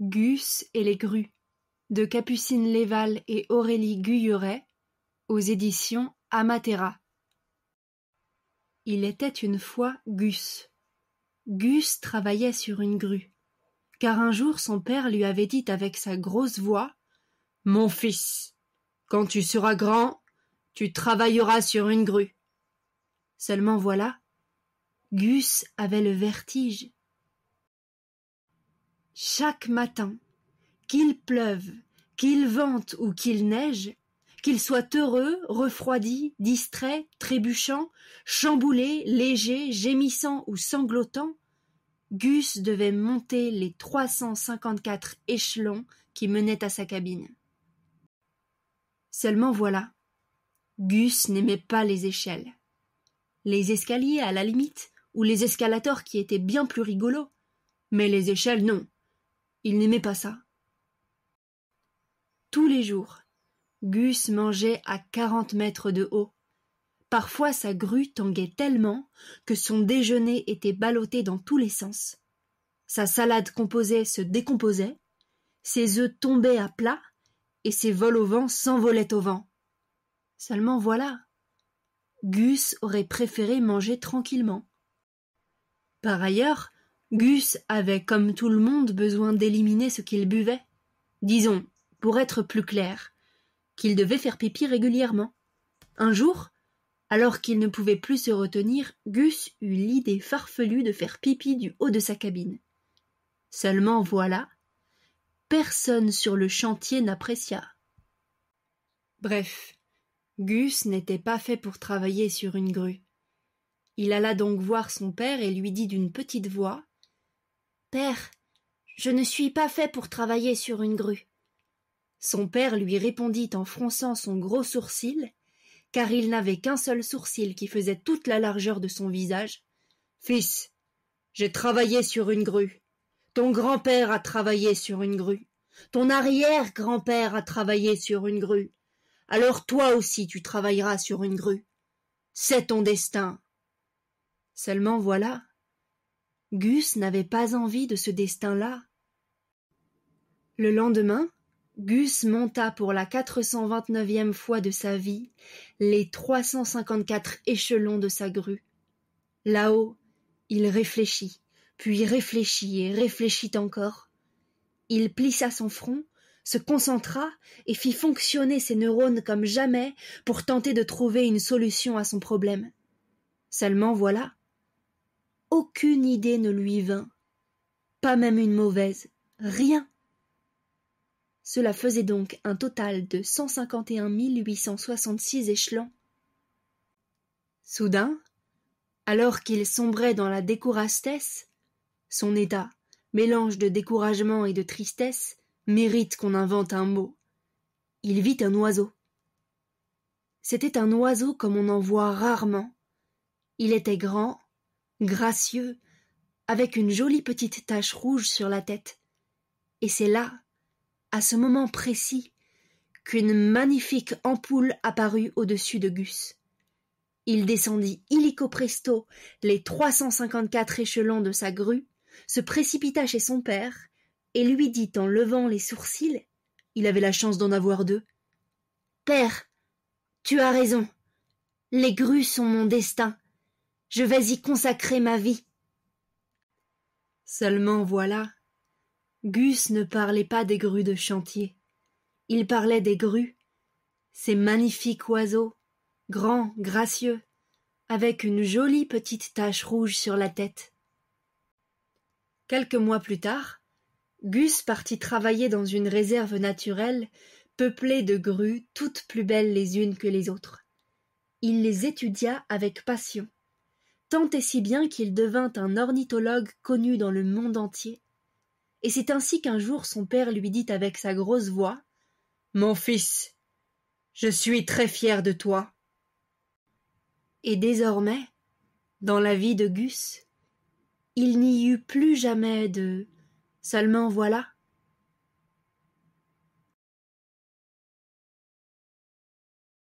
Gus et les grues de Capucine Léval et Aurélie Guyeret aux éditions Amatera. Il était une fois Gus. Gus travaillait sur une grue, car un jour son père lui avait dit avec sa grosse voix Mon fils, quand tu seras grand, tu travailleras sur une grue. Seulement voilà, Gus avait le vertige. Chaque matin, qu'il pleuve, qu'il vente ou qu'il neige, qu'il soit heureux, refroidi, distrait, trébuchant, chamboulé, léger, gémissant ou sanglotant, Gus devait monter les 354 échelons qui menaient à sa cabine. Seulement voilà, Gus n'aimait pas les échelles. Les escaliers à la limite, ou les escalators qui étaient bien plus rigolos. Mais les échelles, non. Il n'aimait pas ça. Tous les jours, Gus mangeait à quarante mètres de haut. Parfois sa grue tanguait tellement que son déjeuner était ballotté dans tous les sens. Sa salade composée se décomposait, ses œufs tombaient à plat, et ses vols au vent s'envolaient au vent. Seulement voilà. Gus aurait préféré manger tranquillement. Par ailleurs, Gus avait comme tout le monde besoin d'éliminer ce qu'il buvait. Disons, pour être plus clair, qu'il devait faire pipi régulièrement. Un jour, alors qu'il ne pouvait plus se retenir, Gus eut l'idée farfelue de faire pipi du haut de sa cabine. Seulement voilà, personne sur le chantier n'apprécia. Bref, Gus n'était pas fait pour travailler sur une grue. Il alla donc voir son père et lui dit d'une petite voix Père, je ne suis pas fait pour travailler sur une grue. Son père lui répondit en fronçant son gros sourcil, car il n'avait qu'un seul sourcil qui faisait toute la largeur de son visage. Fils, j'ai travaillé sur une grue. Ton grand-père a travaillé sur une grue. Ton arrière-grand-père a travaillé sur une grue. Alors toi aussi tu travailleras sur une grue. C'est ton destin. Seulement voilà, Gus n'avait pas envie de ce destin-là. Le lendemain, Gus monta pour la 429e fois de sa vie les 354 échelons de sa grue. Là-haut, il réfléchit, puis réfléchit et réfléchit encore. Il plissa son front, se concentra et fit fonctionner ses neurones comme jamais pour tenter de trouver une solution à son problème. Seulement voilà, aucune idée ne lui vint, pas même une mauvaise, rien. Cela faisait donc un total de cent cinquante et un mille huit cent soixante-six échelons. Soudain, alors qu'il sombrait dans la décourastesse, son état, mélange de découragement et de tristesse, mérite qu'on invente un mot. Il vit un oiseau. C'était un oiseau comme on en voit rarement. Il était grand, gracieux, avec une jolie petite tache rouge sur la tête. Et c'est là, à ce moment précis, qu'une magnifique ampoule apparut au-dessus de Gus. Il descendit illico presto les 354 échelons de sa grue, se précipita chez son père et lui dit en levant les sourcils il avait la chance d'en avoir deux. Père, tu as raison. Les grues sont mon destin. Je vais y consacrer ma vie. Seulement voilà, Gus ne parlait pas des grues de chantier. Il parlait des grues, ces magnifiques oiseaux, grands, gracieux, avec une jolie petite tache rouge sur la tête. Quelques mois plus tard, Gus partit travailler dans une réserve naturelle peuplée de grues toutes plus belles les unes que les autres. Il les étudia avec passion tant et si bien qu'il devint un ornithologue connu dans le monde entier. Et c'est ainsi qu'un jour son père lui dit avec sa grosse voix Mon fils, je suis très fier de toi. Et désormais, dans la vie de Gus, il n'y eut plus jamais de Seulement voilà.